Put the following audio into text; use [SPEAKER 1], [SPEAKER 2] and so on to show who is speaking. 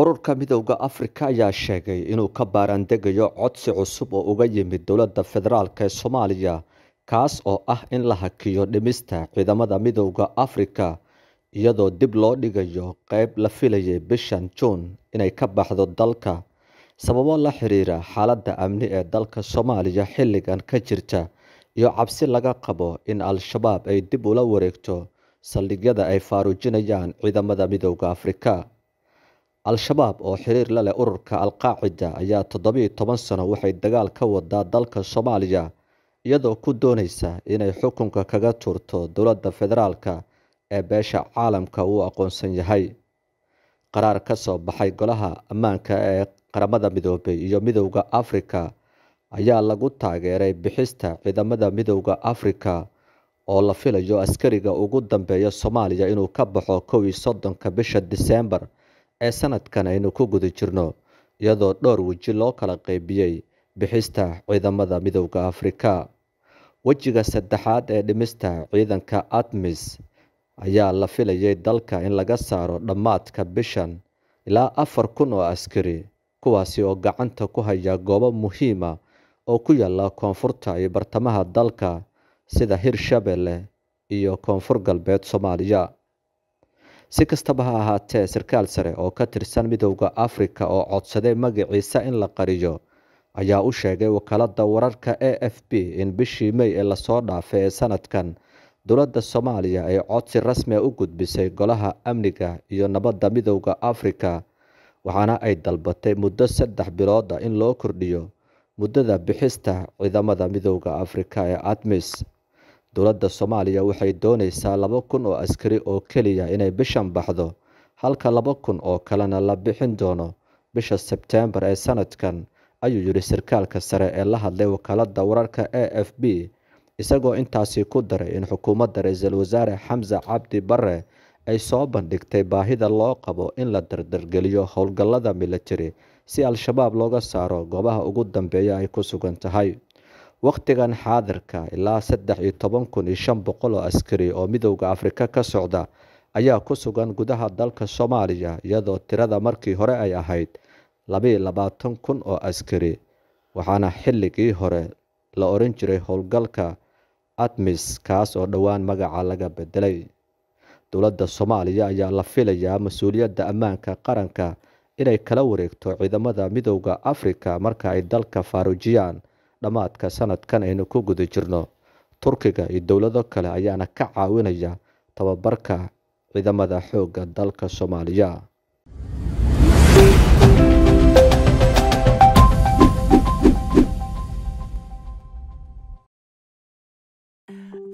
[SPEAKER 1] ururka midowda afrika ayaa sheegay inuu ka baaraandegayo codsi cusub oo uga yimid dowladda federaalk ee soomaaliya kaas oo ah in la hakiyo dhimista ciidamada midowda afrika iyadoo dib loo dhigayo qeyb la filayay bishan juun inay ka baxdo dalka sababo la xiriira xaaladda amni ee dalka soomaaliya xilligan ka jirta iyo cabsi laga qabo in al-shabaab ay dib ula wareegto saldhigyada ay faaruujinayaan ciidamada midowda afrika al-shabaab oo xiriir la leh ururka al-qaacida ayaa toddobiyo toban sano waxay dagaal ka wadaa dalka soomaaliya iyadoo ku dooneysa inay xukunka kaga tuurto dowladda federaalka ee beesha caalamka uu aqoonsan yahay qaraar ka soo baxay golaha ammaanka ee qaramada midoobay iyo midowda afrika ayaa lagu taageeray bixista ciidamada midowda afrika oo la filayo askariga ugu dambeeya soomaaliya inuu ka baxo kow iyo soddonka bisha diseembar ee sanadkan aynu ku guda jirno iyadoo dhowr weji loo kala qaybiyey bixista ciidamada midowda afrika wejiga saddexaad ee dhimista ciidanka admis ayaa la filayay dalka in laga saaro dhammaadka bishan ilaa afar kun oo askari kuwaasi oo gacanta ku haya goobo muhiima oo ku yaala koonfurta iyo bartamaha dalka sida hirshabelle iyo koonfur galbeed soomaaliya si kastaba ha ahaatee sarkaal sare oo ka tirsan midowda afrika oo codsaday magaciisa in la qariyo ayaa u sheegay wakaalada wararka a f b in bishii may ee lasoo dhaafay ee sanadkan dowladda soomaaliya ay codsi rasmia ah u gudbisay golaha amniga iyo nabadda midowda afrika waxaana ay dalbatay muddo saddex bilooda in loo kordhiyo muddada bixista ciidamada midowda afrika ee admis dowladda soomaaliya waxay doonaysaa labo kun oo askari oo keliya inay bishan baxdo halka labo kun oo kalena la bixin doono bisha sebteembar ee sanadkan ayuu yidhi sarkaalka sare ee la hadlay wakaaladda wararka a f b isagoo intaasi ku daray in xukuumadda ra-iisul wasaare xamse cabdi barre ay soo bandhigtay baahida loo qabo in la dardargeliyo howlgallada milatari si al-shabaab looga saaro goobaha ugu dambeeya ay ku sugan tahay Waqtigan xaadirka, ilaa saddex iyo toban kun iyo shan boqol oo askari oo Midowga Afrika ka socda ayaa ku sugan gudaha dalka Soomaaliya iyadoo tirada markii hore ay ahayd laba labaatan kun oo askari, waxaana xilligii hore la odhan jiray howlgalka admis kaas oo dhowaan magaca laga bedelay Dowladda Soomaaliya ayaa la filayaa mas-uuliyadda ammaanka qaranka inay kala wareegto ciidamada midowda Afrika marka ay dalka faaruujiyaan dhammaadka sanadkan aynu ku guda jirno turkiga iyo dowlado kale ayaana ka caawinaya tababarka ciidamada xoogga dalka soomaaliya